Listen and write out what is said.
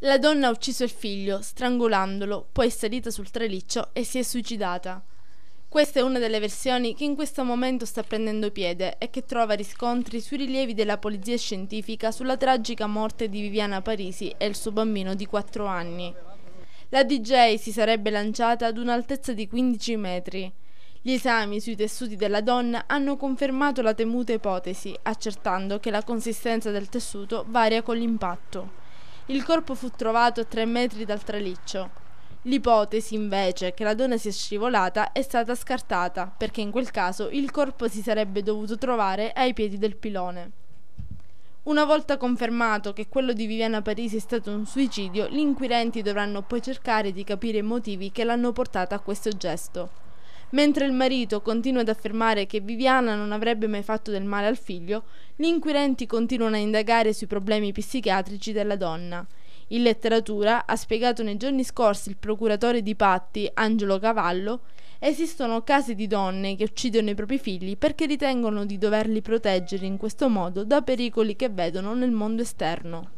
La donna ha ucciso il figlio, strangolandolo, poi è salita sul traliccio e si è suicidata. Questa è una delle versioni che in questo momento sta prendendo piede e che trova riscontri sui rilievi della polizia scientifica sulla tragica morte di Viviana Parisi e il suo bambino di 4 anni. La DJ si sarebbe lanciata ad un'altezza di 15 metri. Gli esami sui tessuti della donna hanno confermato la temuta ipotesi, accertando che la consistenza del tessuto varia con l'impatto. Il corpo fu trovato a tre metri dal traliccio. L'ipotesi, invece, che la donna sia scivolata è stata scartata, perché in quel caso il corpo si sarebbe dovuto trovare ai piedi del pilone. Una volta confermato che quello di Viviana Parisi è stato un suicidio, gli inquirenti dovranno poi cercare di capire i motivi che l'hanno portata a questo gesto. Mentre il marito continua ad affermare che Viviana non avrebbe mai fatto del male al figlio, gli inquirenti continuano a indagare sui problemi psichiatrici della donna. In letteratura, ha spiegato nei giorni scorsi il procuratore di Patti, Angelo Cavallo, esistono casi di donne che uccidono i propri figli perché ritengono di doverli proteggere in questo modo da pericoli che vedono nel mondo esterno.